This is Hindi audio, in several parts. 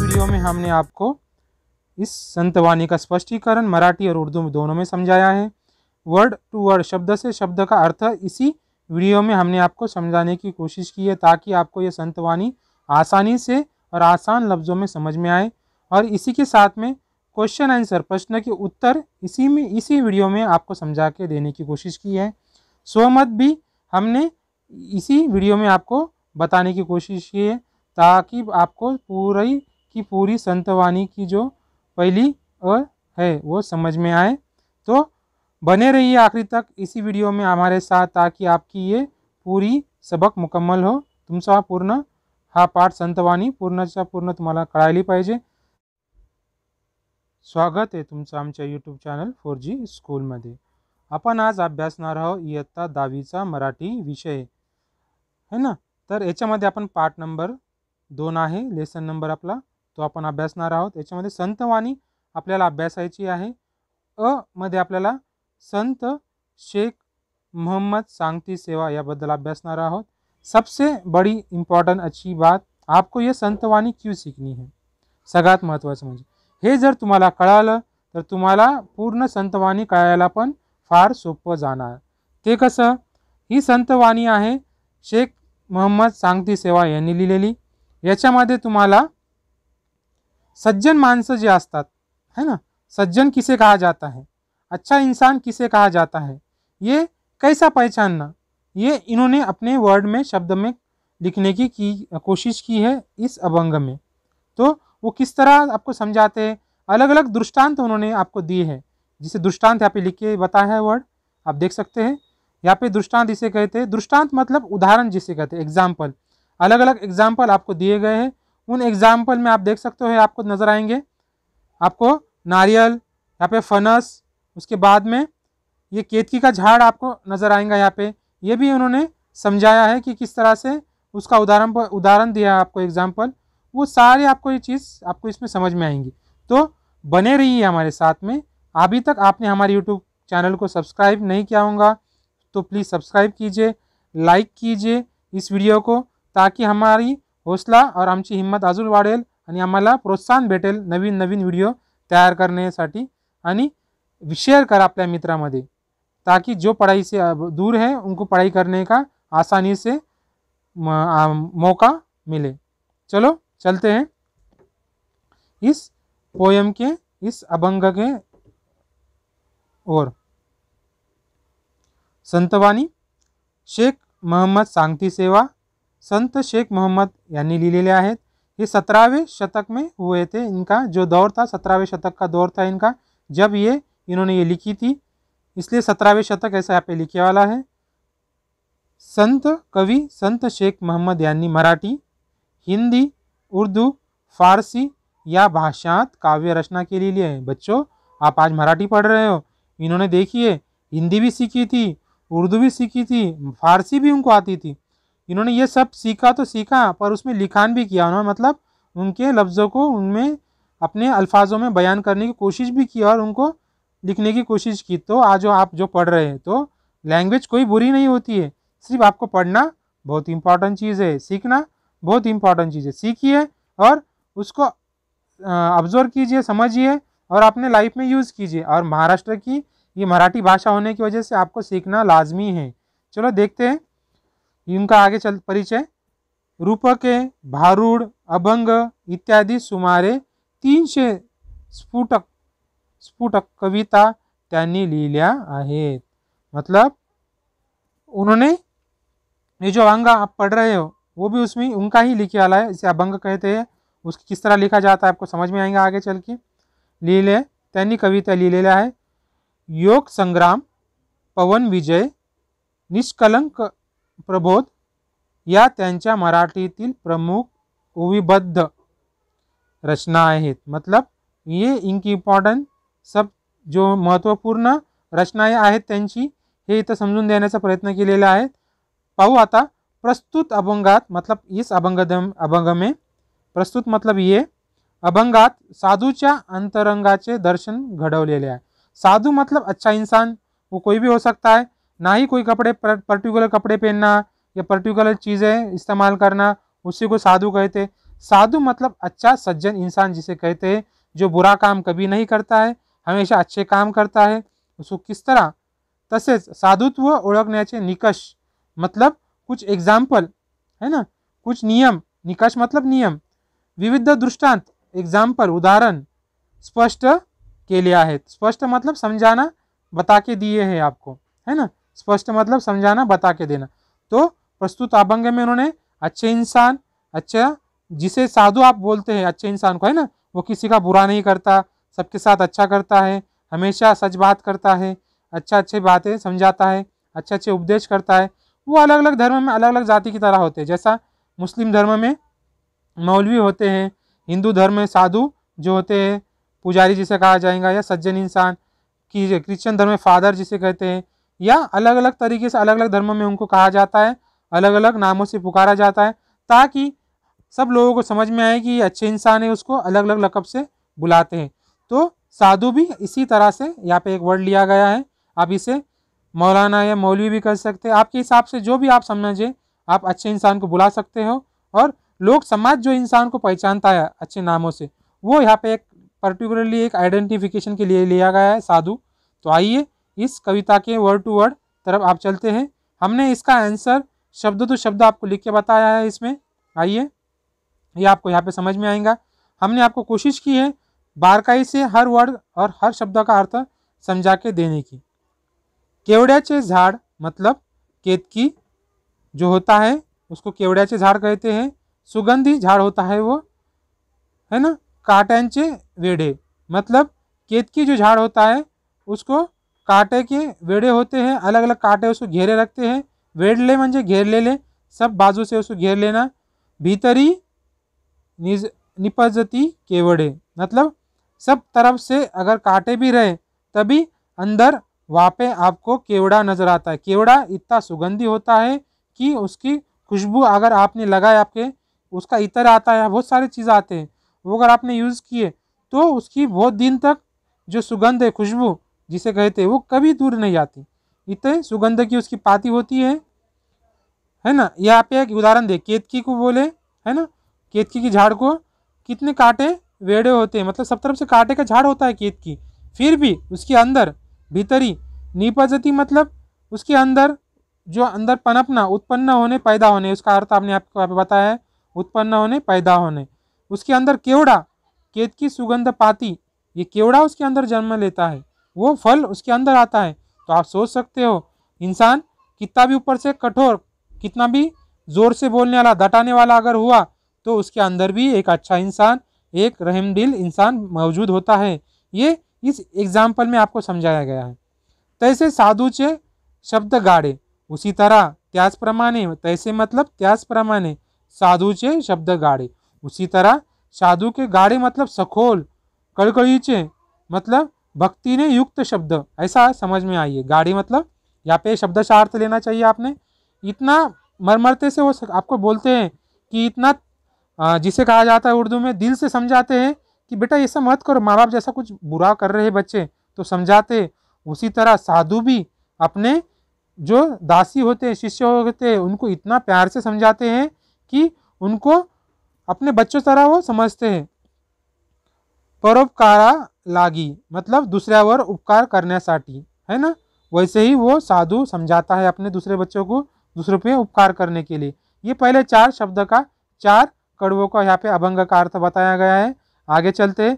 वीडियो में हमने आपको इस संतवाणी का स्पष्टीकरण मराठी और उर्दू में दोनों में समझाया है वर्ड टू वर्ड शब्द से शब्द का अर्थ इसी वीडियो में हमने आपको समझाने की कोशिश की है ताकि आपको ये संतवाणी आसानी से और आसान लफ्ज़ों में समझ में आए और इसी के साथ में क्वेश्चन आंसर प्रश्न के उत्तर इसी में इसी वीडियो में आपको समझा के देने की कोशिश की है सो मत भी हमने इसी वीडियो में आपको बताने की कोशिश की है ताकि आपको पूरी की पूरी संतवाणी की जो पहली और है वो समझ में आए तो बने रहिए आखिरी तक इसी वीडियो में हमारे साथ ताकि आपकी ये पूरी सबक मुकम्मल हो तुम तुमचा पूर्ण हा पाठ संतवाणी सा पूर्ण कड़ा ली पाजे स्वागत है तुम आम YouTube channel four G school मधे अपन आज अभ्यास आहोत इयत्ता दहावीचा मराठी विषय है ना तर याच्यामध्ये आपण पार्ट नंबर दोन आहे लेसन नंबर आपला तो आपण अभ्यासणार आहोत याच्यामध्ये संतवाणी आपल्याला अभ्यासायची आहे अ मध्ये आपल्याला संत शेख मोहम्मद सांगती सेवा याबद्दल अभ्यासणार आहोत सबसे बड़ी इम्पॉर्टंट अच्छी बात आपको ये संतवाणी क्यों शिकनी है सगळ्यात महत्त्वाचं म्हणजे हे जर तुम्हाला कळालं तर तुम्हाला पूर्ण संतवाणी कळायला पण फार सोपं जाणार ते कसं ही संतवाणी आहे शेख मोहम्मद सांगती सेवा यांनी लिहिलेली याच्यामध्ये तुम्हाला सज्जन माणसं जे असतात है ना सज्जन किसे कहा जाता है अच्छा इंसान किसे कहा जाता है ये कैसा पहचानना ये इन्होंने अपने वर्ड में शब्द में लिखने की, की कोशिश की है इस अभंग में तो वो किस तरह आपको समझाते हैं अलग अलग दृष्टांत उन्होंने आपको दिए हैं जिसे दृष्टांत यहाँ पे लिख के बताया है वर्ड आप देख सकते हैं यहाँ पे दृष्टांत इसे कहते हैं दृष्टांत मतलब उदाहरण जिसे कहते हैं एग्जाम्पल अलग अलग एग्जाम्पल आपको दिए गए हैं उन एग्जाम्पल में आप देख सकते हो आपको नज़र आएंगे आपको नारियल यहाँ पे फनस उसके बाद में ये केतकी का झाड़ आपको नज़र आएगा यहाँ पे ये भी उन्होंने समझाया है कि किस तरह से उसका उदाहरण उदाहरण दिया है आपको एग्जाम्पल वो सारे आपको ये चीज़ आपको इसमें समझ में आएंगी तो बने रहिए हमारे साथ में अभी तक आपने हमारे यूट्यूब चैनल को सब्सक्राइब नहीं किया होगा तो प्लीज़ सब्सक्राइब कीजिए लाइक कीजिए इस वीडियो को ताकि हमारी हौसला और आम हिम्मत अजून वाढेल आणि प्रोत्साहन भेटेल नवीन नवीन वीडियो तैयार करना आणि शेयर करा मित्रा मदे ताकि जो पढ़ाई से दूर है उनको पढ़ाई करने का आसानी से मौका मिले चलो चलते हैं इस पोयम के इस अभंग के और संतवाणी शेख मोहम्मद सांगती सेवा संत शेख मोहम्मद यांनी लिहिलेले आहेत ये सत्रहवें शतक में हुए थे इनका जो दौर था सत्रहवें शतक का दौर था इनका जब ये इन्होंने ये लिखी थी इसलिए सत्रहवें शतक ऐसा यहाँ पे लिखे वाला है संत कवि संत शेख मोहम्मद यानी मराठी हिंदी उर्दू फारसी या भाषात काव्य रचना के लिए लिए बच्चों आप आज मराठी पढ़ रहे हो इन्होंने देखिए हिंदी भी सीखी थी उर्दू भी सीखी थी फारसी भी उनको आती थी इन्होंने ये सब सीखा तो सीखा पर उसमें लिखान भी किया उन्होंने मतलब उनके लफ्ज़ों को उनमें अपने अल्फाजों में बयान करने की कोशिश भी की और उनको लिखने की कोशिश की तो आज जो आप जो पढ़ रहे हैं तो लैंग्वेज कोई बुरी नहीं होती है सिर्फ आपको पढ़ना बहुत इंपॉर्टेंट चीज़ है सीखना बहुत इंपॉर्टेंट चीज़ है सीखिए और उसको ऑब्जर्व कीजिए समझिए और अपने लाइफ में यूज़ कीजिए और महाराष्ट्र की ये मराठी भाषा होने की वजह से आपको सीखना लाजमी है चलो देखते हैं इनका आगे चल परिचय रूपक भारूड अभंग इत्यादि सुमारे से स्फुटक स्फुटक कविता त्यांनी लिहिल्या आहेत मतलब उन्होंने ये जो अंग आप पढ़ रहे हो वो भी उसमें उनका ही लिखे वाला है इसे अभंग कहते हैं उसकी किस तरह लिखा जाता है आपको समझ में आएंगे आगे चल के लीले तैनी कविता लीलेला है योग संग्राम पवन विजय निष्कलंक प्रबोध या त्यांच्या मराठीतील प्रमुख ओविबद्ध रचना आहेत मतलब ये इनकी इम्पॉर्टंट सब जो महत्त्वपूर्ण रचना आहेत त्यांची हे इथं समजून देण्याचा प्रयत्न केलेला आहे पाहू आता प्रस्तुत अभंगात मतलब इस अभंगदम अभंग अभंगमे प्रस्तुत मतलब ये अभंगात साधूच्या अंतरंगाचे दर्शन घडवलेले आहे साधु मतलब अच्छा इंसान वो कोई भी हो सकता है ना ही कोई कपड़े पर्टिकुलर कपड़े पहनना या पर्टिकुलर चीज़ें इस्तेमाल करना उसी को साधु कहते साधु मतलब अच्छा सज्जन इंसान जिसे कहते हैं जो बुरा काम कभी नहीं करता है हमेशा अच्छे काम करता है उसको किस तरह तसेज साधुत्व ओळखण्याचे निकष मतलब कुछ एग्जाम्पल है ना कुछ नियम निकष मतलब नियम विविध दृष्टांत एग्जाम्पल उदाहरण स्पष्ट के लिया है स्पष्ट मतलब समझाना बता के दिए है आपको है ना स्पष्ट मतलब समझाना बता के देना तो प्रस्तुत अभंग में उन्होंने अच्छे इंसान अच्छा जिसे साधु आप बोलते हैं अच्छे इंसान को है ना वो किसी का बुरा नहीं करता सबके साथ अच्छा करता है हमेशा सच बात करता है अच्छा अच्छे बातें समझाता है अच्छे अच्छे उपदेश करता है वो अलग अलग धर्म में अलग अलग जाति की तरह होते हैं जैसा मुस्लिम धर्म में मौलवी होते हैं हिंदू धर्म में साधु जो होते हैं पुजारी जिसे कहा जाएगा या सज्जन इंसान की क्रिश्चियन धर्म में फादर जिसे कहते हैं या अलग अलग तरीके से अलग अलग धर्मों में उनको कहा जाता है अलग अलग नामों से पुकारा जाता है ताकि सब लोगों को समझ में आए कि ये अच्छे इंसान है उसको अलग अलग लकब से बुलाते हैं तो साधु भी इसी तरह से यहाँ पे एक वर्ड लिया गया है आप इसे मौलाना या मौलवी भी कर सकते हैं आपके हिसाब से जो भी आप समझें आप अच्छे इंसान को बुला सकते हो और लोग समाज जो इंसान को पहचानता है अच्छे नामों से वो यहाँ पे एक पर्टिकुलरली एक आइडेंटिफिकेशन के लिए लिया गया है साधु तो आइए इस कविता के वर्ड टू वर्ड तरफ आप चलते हैं हमने इसका आंसर शब्द तो शब्द आपको लिख के बताया है इसमें आइए ये आपको यहाँ पे समझ में आएगा हमने आपको कोशिश की है बारकाई से हर वर्ड और हर शब्द का अर्थ समझा के देने की चे झाड़ मतलब केतकी जो होता है उसको चे झाड़ कहते हैं सुगंधी झाड़ होता है वो है ना काटेंचे वेड़े मतलब केत की जो झाड़ होता है उसको काटे के वेड़े होते हैं अलग अलग काटे उसको घेरे रखते हैं वेड़ ले मंजे घेर ले, सब बाजू से उसको घेर लेना भीतरी निज निपजती केवड़े मतलब सब तरफ से अगर काटे भी रहे तभी अंदर वहाँ पे आपको केवड़ा नज़र आता है केवड़ा इतना सुगंधी होता है कि उसकी खुशबू अगर आपने लगाए आपके उसका इतर आता है बहुत सारी चीज़ आते हैं वो अगर आपने यूज़ किए तो उसकी बहुत दिन तक जो सुगंध है खुशबू जिसे कहते हैं वो कभी दूर नहीं आती इतने सुगंध की उसकी पाती होती है है ना यहाँ पे एक उदाहरण दे केतकी को बोले है ना केतकी की झाड़ को कितने कांटे वेड़े होते हैं मतलब सब तरफ से कांटे का झाड़ होता है केतकी फिर भी उसके अंदर भीतरी निपजती मतलब उसके अंदर जो अंदर पनपना उत्पन्न होने पैदा होने उसका अर्थ आपने आपको बताया है उत्पन्न होने पैदा होने उसके अंदर केवड़ा केत की सुगंध पाती ये केवड़ा उसके अंदर जन्म लेता है वो फल उसके अंदर आता है तो आप सोच सकते हो इंसान कितना भी ऊपर से कठोर कितना भी ज़ोर से बोलने वाला दटाने वाला अगर हुआ तो उसके अंदर भी एक अच्छा इंसान एक रहमदिल इंसान मौजूद होता है ये इस एग्जाम्पल में आपको समझाया गया है तैसे चे शब्द गाडे उसी तरह त्याज प्रमाणे तैसे मतलब त्याज साधु चे शब्द गाडे उसी तरह साधु के गाढ़े मतलब सखोल कड़कड़ीचे मतलब भक्ति ने युक्त शब्द ऐसा समझ में आइए गाढ़ी मतलब यहाँ पे शब्द शार्थ लेना चाहिए आपने इतना मरमरते से वो आपको बोलते हैं कि इतना जिसे कहा जाता है उर्दू में दिल से समझाते हैं कि बेटा ऐसा मत करो माँ बाप जैसा कुछ बुरा कर रहे बच्चे तो समझाते उसी तरह साधु भी अपने जो दासी होते हैं शिष्य होते हैं उनको इतना प्यार से समझाते हैं कि उनको अपने बच्चों तरह वो समझते हैं परोपकारा लागी मतलब वर उपकार करण्यासाठी है ना वैसे ही वो साधु समझाता है अपने दूसरे बच्चों को दूसरों पे उपकार करने के लिए ये पहले चार शब्द का चार कड़वों का यहाँ पे अभंग का अर्थ बताया गया है आगे चलते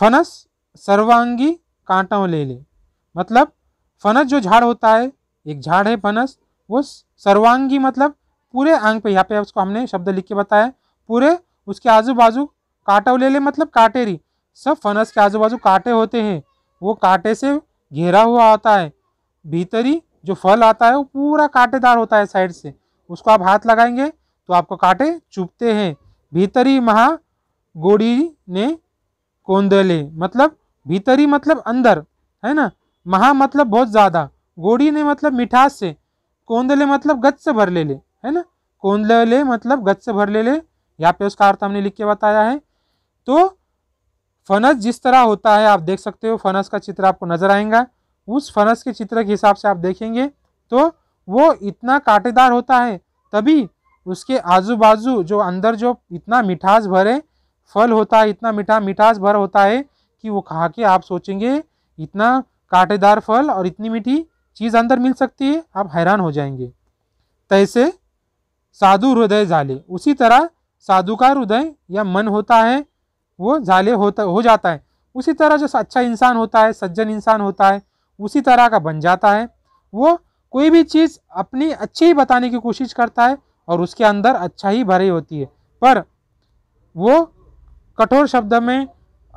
फनस सर्वांगी कांटों ले ले मतलब फनस जो झाड़ होता है एक झाड़ है फनस वो सर्वांगी मतलब पूरे अंग पे यहाँ पे उसको हमने शब्द लिख के बताया पूरे उसके आजू बाजू ले ले मतलब काटेरी सब फनस के आजू बाजू कांटे होते हैं वो कांटे से घेरा हुआ होता है भीतरी जो फल आता है वो पूरा काटेदार होता है साइड से उसको आप हाथ लगाएंगे तो आपको कांटे चुभते हैं भीतरी महा गोड़ी ने कोंदले मतलब भीतरी मतलब अंदर है ना महा मतलब बहुत ज़्यादा गोड़ी ने मतलब मिठास से कोंदले मतलब गत से भर ले ले है ना कोंदले मतलब गत से भर ले ले यहाँ पे उसका अर्थ हमने लिख के बताया है तो फनस जिस तरह होता है आप देख सकते हो फनस का चित्र आपको नजर आएगा उस फनस के चित्र के हिसाब से आप देखेंगे तो वो इतना कांटेदार होता है तभी उसके आजू बाजू जो अंदर जो इतना मिठास भरे फल होता है इतना मीठा मिठास भर होता है कि वो खा के आप सोचेंगे इतना कांटेदार फल और इतनी मीठी चीज़ अंदर मिल सकती है आप हैरान हो जाएंगे तैसे साधु हृदय झाले उसी तरह साधु का हृदय या मन होता है वो झाले होता हो जाता है उसी तरह जो अच्छा इंसान होता है सज्जन इंसान होता है उसी तरह का बन जाता है वो कोई भी चीज़ अपनी अच्छी ही बताने की कोशिश करता है और उसके अंदर अच्छा ही भरी होती है पर वो कठोर शब्द में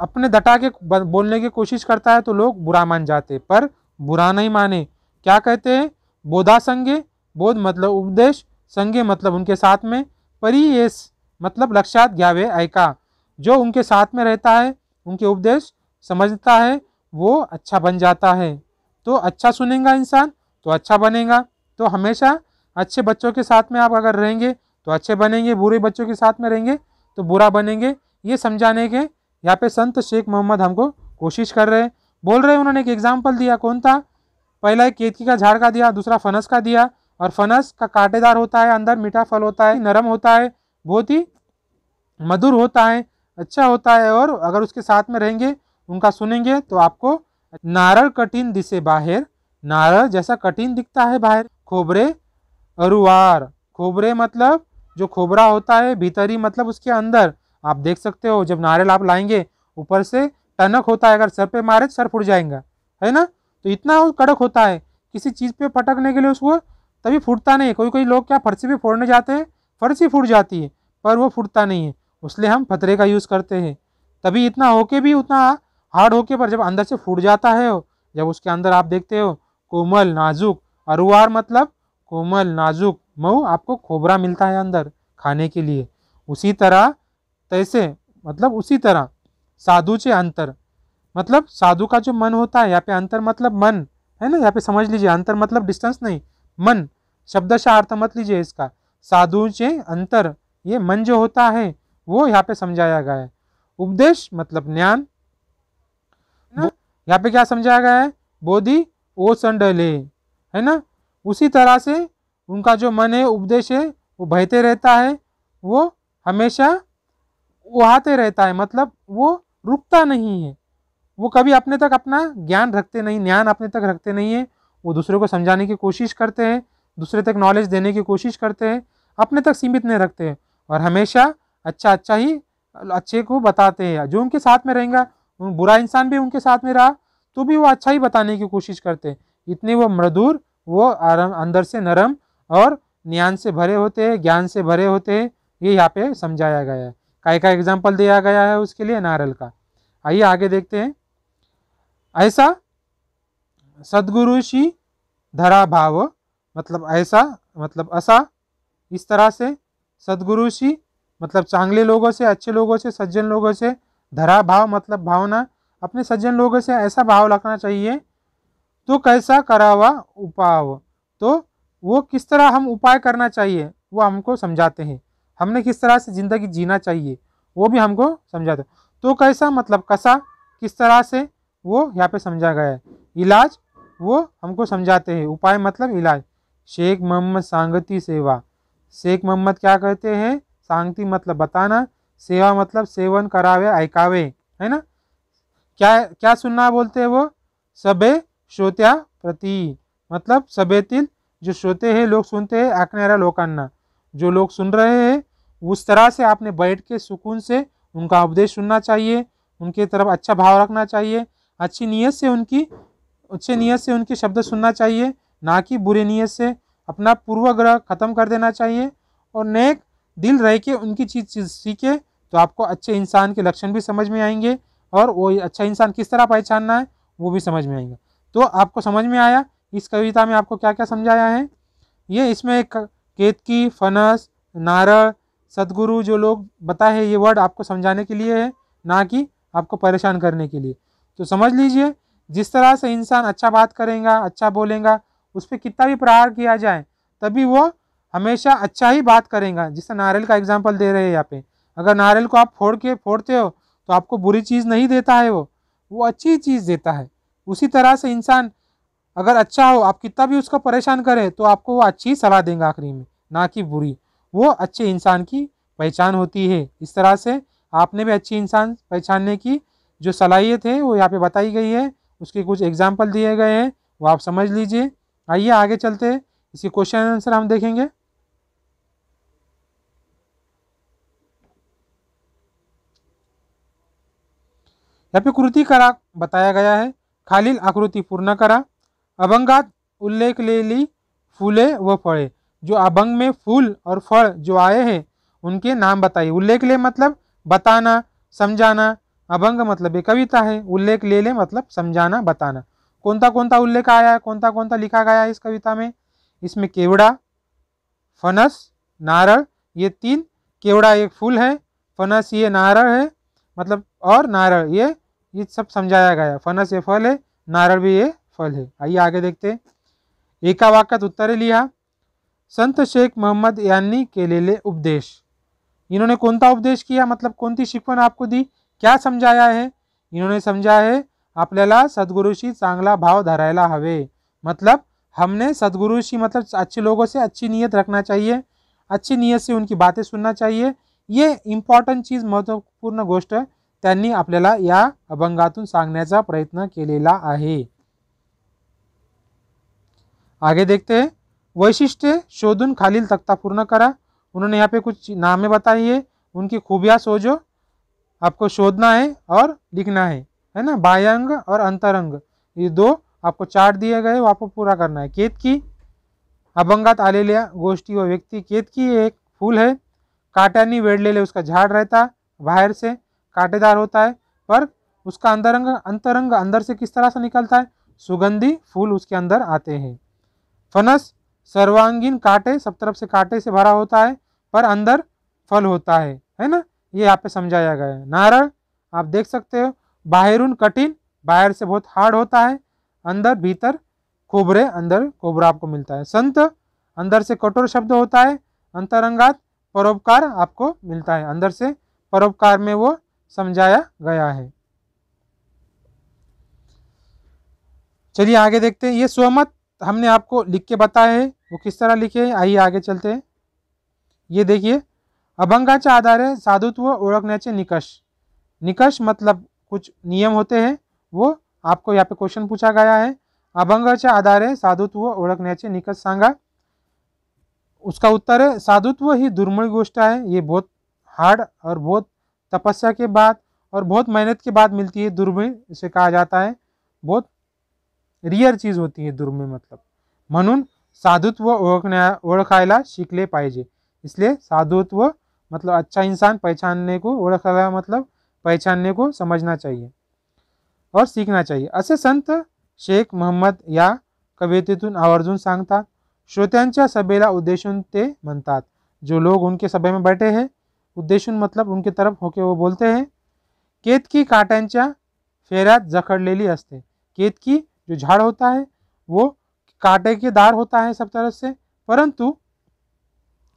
अपने दटा के बोलने की कोशिश करता है तो लोग बुरा मान जाते पर बुरा नहीं माने क्या कहते हैं बोधा संघ बोध मतलब उपदेश संघ मतलब उनके साथ में एस मतलब लक्षात ग्यावे ऐका जो उनके साथ में रहता है उनके उपदेश समझता है वो अच्छा बन जाता है तो अच्छा सुनेगा इंसान तो अच्छा बनेगा तो हमेशा अच्छे बच्चों के साथ में आप अगर रहेंगे तो अच्छे बनेंगे बुरे बच्चों के साथ में रहेंगे तो बुरा बनेंगे ये समझाने के यहाँ पे संत शेख मोहम्मद हमको कोशिश कर रहे हैं बोल रहे हैं उन्होंने एक एग्जाम्पल दिया कौन था पहला एक केतकी का झाड़ का दिया दूसरा फनस का दिया और फनस का कांटेदार होता है अंदर मीठा फल होता है नरम होता है बहुत ही मधुर होता है अच्छा होता है और अगर उसके साथ में रहेंगे उनका सुनेंगे तो आपको नारल कठिन दिशे बाहर नारल जैसा कठिन दिखता है बाहर खोबरे अरुवार खोबरे मतलब जो खोबरा होता है भीतरी मतलब उसके अंदर आप देख सकते हो जब नारियल आप लाएंगे ऊपर से टनक होता है अगर सर पे मारे तो सर फुट जाएगा है ना तो इतना कड़क होता है किसी चीज़ पे पटकने के लिए उसको तभी फूटता नहीं है कोई कोई लोग क्या फर्सी भी फोड़ने जाते हैं फर्सी फूट जाती है पर वो फूटता नहीं है उसलिए हम फतरे का यूज़ करते हैं तभी इतना होके भी उतना हार्ड होके पर जब अंदर से फूट जाता है जब उसके अंदर आप देखते हो कोमल नाजुक अरुआर मतलब कोमल नाजुक मऊ आपको खोबरा मिलता है अंदर खाने के लिए उसी तरह तैसे मतलब उसी तरह साधु से अंतर मतलब साधु का जो मन होता है यहाँ पे अंतर मतलब मन है ना यहाँ पे समझ लीजिए अंतर मतलब डिस्टेंस नहीं मन शब्दशाह अर्थ मत लीजिए इसका साधु से अंतर ये मन जो होता है वो यहाँ पे समझाया गया है उपदेश मतलब ज्ञान ना यहाँ पे क्या समझाया गया है बोधि ओ संडले है ना उसी तरह से उनका जो मन है उपदेश है वो बहते रहता है वो हमेशा वहाते रहता है मतलब वो रुकता नहीं है वो कभी अपने तक अपना ज्ञान रखते नहीं ज्ञान अपने तक रखते नहीं है वो दूसरे को समझाने की कोशिश करते हैं दूसरे तक नॉलेज देने की कोशिश करते हैं अपने तक सीमित नहीं रखते हैं और हमेशा अच्छा अच्छा ही अच्छे को बताते हैं जो उनके साथ में रहेंगे बुरा इंसान भी उनके साथ में रहा तो भी वो अच्छा ही बताने की कोशिश करते हैं इतने वो मृदुर वो आराम अंदर से नरम और ज्ञान से भरे होते हैं ज्ञान से भरे होते हैं ये यहाँ पे समझाया गया है काय का एग्जाम्पल दिया गया है उसके लिए नारल का आइए आगे देखते हैं ऐसा सदगुरु शी धरा भाव मतलब ऐसा मतलब असा इस तरह से सदगुरु शी मतलब चांगले लोगों से अच्छे लोगों से सज्जन लोगों से धरा भाव मतलब भावना अपने सज्जन लोगों से ऐसा भाव रखना चाहिए तो कैसा करावा उपाव तो वो किस तरह हम उपाय करना चाहिए वो हमको समझाते हैं हमने किस तरह से ज़िंदगी जीना चाहिए वो भी हमको समझाते तो कैसा मतलब कसा किस तरह से वो यहाँ पे समझा गया है इलाज वो हमको समझाते हैं उपाय मतलब इलाज शेख मोहम्मद सांगती सेवा शेख मोहम्मद क्या कहते हैं सांगती मतलब बताना सेवा मतलब सेवन करावे ऐकावे है ना क्या क्या सुनना बोलते हैं वो सबे श्रोत्या प्रति मतलब तिल जो श्रोते हैं लोग सुनते हैं ऐकणाऱ्या लोकान्ना जो लोग सुन रहे हैं उस तरह से आपने बैठ के सुकून से उनका उपदेश सुनना चाहिए उनके तरफ अच्छा भाव रखना चाहिए अच्छी नीयत से उनकी अच्छे नीयत से उनके शब्द सुनना चाहिए ना कि बुरे नीयत से अपना पूर्वाग्रह ख़त्म कर देना चाहिए और नेक दिल रह के उनकी चीज़ चीज़ सीखे तो आपको अच्छे इंसान के लक्षण भी समझ में आएंगे और वो अच्छा इंसान किस तरह पहचानना है वो भी समझ में आएगा तो आपको समझ में आया इस कविता में आपको क्या क्या समझाया है ये इसमें एक केतकी फनस नारद सदगुरु जो लोग बताए हैं ये वर्ड आपको समझाने के लिए है ना कि आपको परेशान करने के लिए तो समझ लीजिए जिस तरह से इंसान अच्छा बात करेगा अच्छा बोलेगा उस पर कितना भी प्रहार किया जाए तभी वो हमेशा अच्छा ही बात करेगा जैसे नारियल का एग्जाम्पल दे रहे हैं यहाँ पे अगर नारियल को आप फोड़ के फोड़ते हो तो आपको बुरी चीज़ नहीं देता है वो वो अच्छी चीज़ देता है उसी तरह से इंसान अगर अच्छा हो आप कितना भी उसको परेशान करें तो आपको वो अच्छी सलाह देंगे आखिरी में ना कि बुरी वो अच्छे इंसान की पहचान होती है इस तरह से आपने भी अच्छी इंसान पहचानने की जो सलाहियत है वो यहाँ पे बताई गई है उसके कुछ एग्जाम्पल दिए गए हैं वो आप समझ लीजिए आइए आगे चलते इसके क्वेश्चन आंसर हम देखेंगे यहाँ पे कृति करा बताया गया है खालील आकृति पूर्ण करा अभंगात उल्लेख ले ली फूले व फळे जो अभंग में फूल और फल जो आए हैं उनके नाम बताइए ले मतलब बताना समझाना अभंग मतलब ये कविता है उल्लेख ले ले मतलब समझाना बताना कौनता कौनता उल्लेख आया है कौनता कौनता लिखा गया है इस कविता में इसमें केवड़ा फनस नारल ये तीन केवड़ा एक फूल है फनस ये नारल है मतलब और नारल ये ये सब समझाया गया फनस ये फल है नारल भी ये फल है आइए आगे देखते एका वाक्य उत्तरे लिया संत शेख मोहम्मद यानी यांनी ले उपदेश इन्होंने कौनता उपदेश किया मतलब सी शिकवण आपको दी क्या समझाया है इन्होंने समझा है अपने सदगुरु सदगुरुशी चांगला भाव धरायला हवे मतलब हमने सदगुरुशी मतलब अच्छे लोगों से अच्छी नीयत रखना चाहिए अच्छी नीयत से उनकी बातें सुनना चाहिए ये इम्पॉर्टंट चीज़ महत्वपूर्ण गोष्ट अपने आपल्याला या अभंगातून प्रयत्न के लिए आगे देखते हैं वैशिष्ट्य शोधन खालील तख्ता पूर्ण करा उन्होंने यहाँ पे कुछ नामें बताई है उनकी खूबियाँ सोजो आपको शोधना है और लिखना है है ना बाह्यंग और अंतरंग ये दो आपको चार्ट दिए गए वो आपको पूरा करना है केत की अभंगात आलेल्या गोष्टी व केत की एक फूल है काट्यानी वेढलेले उसका झाड रहता है बाहर से कांटेदार होता है पर उसका अंतरंग अंतरंग अंदर से किस तरह से निकलता है सुगंधी फूल उसके अंदर आते हैं फनस सर्वांगीण कांटे सब तरफ से कांटे से भरा होता है पर अंदर फल होता है है ना ये यहाँ पे समझाया गया है नारायण आप देख सकते हो बाहरून कठिन बाहर से बहुत हार्ड होता है अंदर भीतर खोबरे अंदर कोबरा आपको मिलता है संत अंदर से कठोर शब्द होता है अंतरंगात परोपकार आपको मिलता है अंदर से परोपकार में वो समझाया गया है चलिए आगे देखते हैं ये स्वमत हमने आपको लिख के बताया है वो किस तरह लिखे हैं आइए आगे चलते हैं ये देखिए आधार है साधुत्व ओळखण्याचे निकष निकष मतलब कुछ नियम होते हैं वो आपको यहाँ पे क्वेश्चन पूछा गया है आधार है साधुत्व ओळखण्याचे निकष सांगा उसका उत्तर है साधुत्व ही दुर्मल गोष्ठ है ये बहुत हार्ड और बहुत तपस्या के बाद और बहुत मेहनत के बाद मिलती है दुर्मय इसे कहा जाता है बहुत रियर चीज होती है दुर्मय मतलब मनुन साधुत्व ओळखण्या ओळखायला शिकले पाइजे इसलिए साधुत्व मतलब अच्छा इंसान पहचानने को और रहा मतलब पहचानने को समझना चाहिए और सीखना चाहिए असे संत शेख मोहम्मद या कवितेतून आवर्जून सांगतात श्रोत्यांच्या सभेला उद्देशून ते म्हणतात जो लोग उनके सभे में बैठे हैं उद्देशून मतलब उनके तरफ होके वो बोलते हैं केतकी काट्यांच्या फेऱ्यात जखडलेली असते केतकी जो झाड़ होता है वो काटे के दार होता है सब तरह से परंतु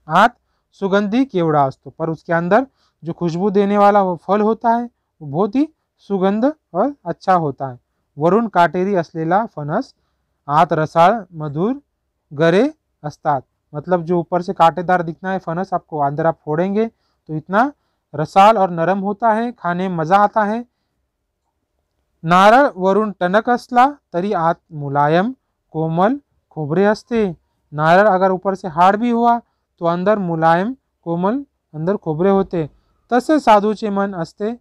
हाथ सुगंधी केवड़ा केवड़ास्तु पर उसके अंदर जो खुशबू देने वाला वो फल होता है वो बहुत ही सुगंध और अच्छा होता है वरुण काटेरी असलेला फनस आत रसाल मधुर गरे असतात मतलब जो ऊपर से काटेदार दिखना है फनस आपको अंदर आप फोड़ेंगे तो इतना रसाल और नरम होता है खाने में मज़ा आता है नारल वरुण टनक असला तरी आत मुलायम कोमल खोबरे हस्ते नारल अगर ऊपर से हार्ड भी हुआ तो अंदर मुलायम कोमल अंदर खोबरे होते तसे साधूचे मन असते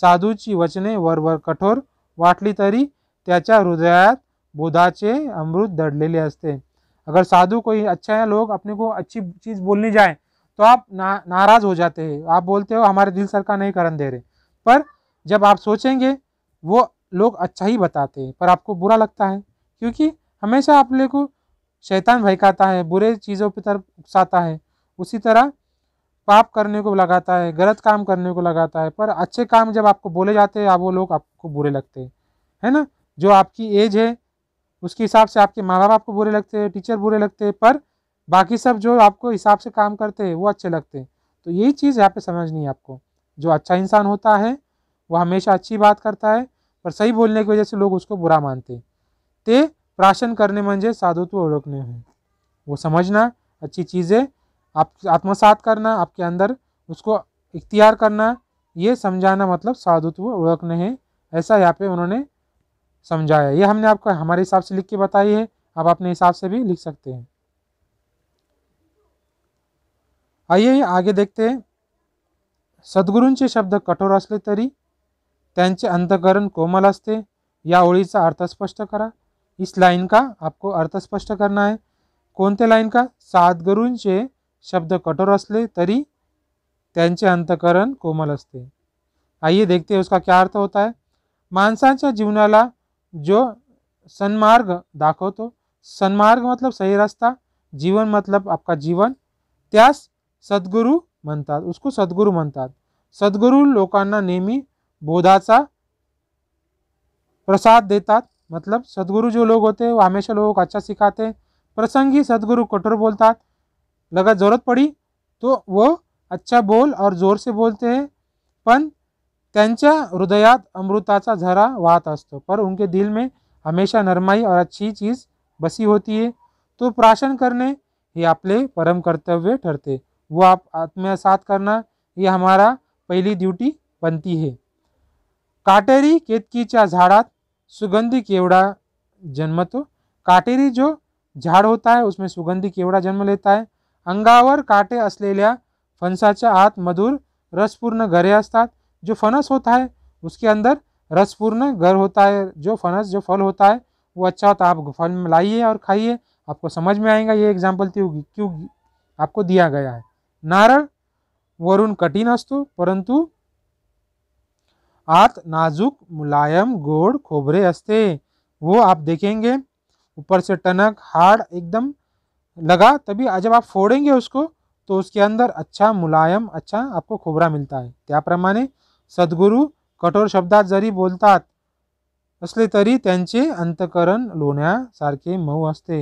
साधूची वचने वरवर कठोर वाटली तरी त्याच्या हृदयात बोधाचे अमृत दड़लेले असते अगर साधु कोई अच्छा है लोग अपने को अच्छी चीज़ बोलने जाए तो आप ना नाराज़ हो जाते हैं आप बोलते हो हमारे दिल सरकार नहीं करण दे रहे पर जब आप सोचेंगे वो लोग अच्छा ही बताते हैं पर आपको बुरा लगता है क्योंकि हमेशा आप लोग को शैतान भयकाता है बुरे चीज़ों की तरफ उकसाता है उसी तरह पाप करने को लगाता है गलत काम करने को लगाता है पर अच्छे काम जब आपको बोले जाते हैं आप वो लोग आपको बुरे लगते हैं है ना जो आपकी एज है उसके हिसाब से आपके माँ बाप आपको बुरे लगते हैं टीचर बुरे लगते हैं पर बाकी सब जो आपको हिसाब से काम करते हैं वो अच्छे लगते हैं तो यही चीज़ यहाँ पे समझनी है आपको जो अच्छा इंसान होता है वो हमेशा अच्छी बात करता है पर सही बोलने की वजह से लोग उसको बुरा मानते हैं ते प्राशन करने म्हणजे साधुत्व ओखने हैं वो समझना अच्छी चीज़ें आप आत्मसात करना आपके अंदर उसको इख्तियार करना ये समझाना मतलब साधुत्व ओखने है ऐसा यहाँ पे उन्होंने समझाया ये हमने आपको हमारे हिसाब से लिख के बताई है आप अपने हिसाब से भी लिख सकते हैं आइए आगे देखते हैं सद्गुरूंचे शब्द कठोर असले तरी अंतकरण कोमल आते या का अर्थ स्पष्ट करा इस लाइन का आपको अर्थ स्पष्ट करना है कोणत्या लाइन का सात गुरूंचे शब्द कठोर असले तरी त्यांचे अंतकरण कोमल असते आइए देखते हैं उसका क्या अर्थ होता है माणसाच्या जीवनाला जो सन्मार्ग दाखवतो सन्मार्ग मतलब सही रास्ता जीवन मतलब आपका जीवन त्यास सद्गुरू म्हणतात उसको सद्गुरु म्हणतात सद्गुरु लोकांना नेहमी बोधाचा प्रसाद देतात मतलब सदगुरु जो लोग होते हैं वो हमेशा लोगों को अच्छा सिखाते हैं प्रसंग ही सदगुरु कठोर बोलता लगा ज़रूरत पड़ी तो वो अच्छा बोल और जोर से बोलते हैं पन त्यांच्या हृदयात अमृताचा झरा वाहत असतो पर उनके दिल में हमेशा नरमाई और अच्छी चीज़ बसी होती है तो प्राशन करने ये आपले परम कर्तव्य ठरते वो आप आत्मयसात करना ये हमारा पहली ड्यूटी बनती है काटेरी केतकी झाडात सुगंधी केवड़ा जन्म तो काटेरी जो झाड होता है उसमें सुगंधी केवड़ा जन्म लेता है अंगावर काटे असले फनसा आत मधुर रसपूर्ण घरे असतात जो फनस होता है उसके अंदर रसपूर्ण घर होता है जो फनस जो फल होता है वो अच्छा होता है आप फल लाइए और खाइए आपको समझ में आएगा ये एग्जाम्पल थी क्यों आपको दिया गया है नारल वरुण कठिन अस्तु परंतु हाथ नाजुक मुलायम गोड़ खोबरे हस्ते वो आप देखेंगे ऊपर से टनक हार्ड एकदम लगा तभी जब आप फोड़ेंगे उसको तो उसके अंदर अच्छा मुलायम अच्छा आपको खोबरा है क्या त्याप्रमाणे सदगुरु कठोर शब्दा जरी बोलता असले तरी ते अंतकरण लोनिया सारखे मऊ असते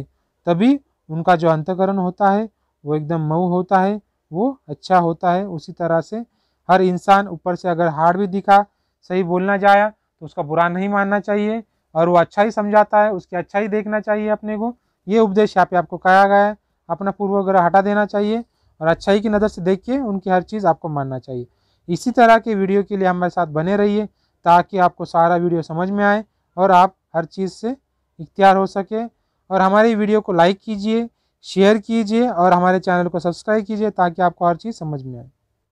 तभी उनका जो अंतकरण होता है वो एकदम मऊ होता है वो अच्छा होता है उसी तरह से हर इंसान ऊपर से अगर हार्ड भी दिखा सही बोलना जाए तो उसका बुरा नहीं मानना चाहिए और वो अच्छा ही समझाता है उसकी अच्छा ही देखना चाहिए अपने को ये उपदेश यहाँ पे आपको कहा गया है अपना पूर्वग्रह हटा देना चाहिए और अच्छाई की नज़र से देख के उनकी हर चीज़ आपको मानना चाहिए इसी तरह के वीडियो के लिए हमारे साथ बने रहिए ताकि आपको सारा वीडियो समझ में आए और आप हर चीज़ से इख्तियार हो सके और हमारी वीडियो को लाइक कीजिए शेयर कीजिए और हमारे चैनल को सब्सक्राइब कीजिए ताकि आपको हर चीज़ समझ में आए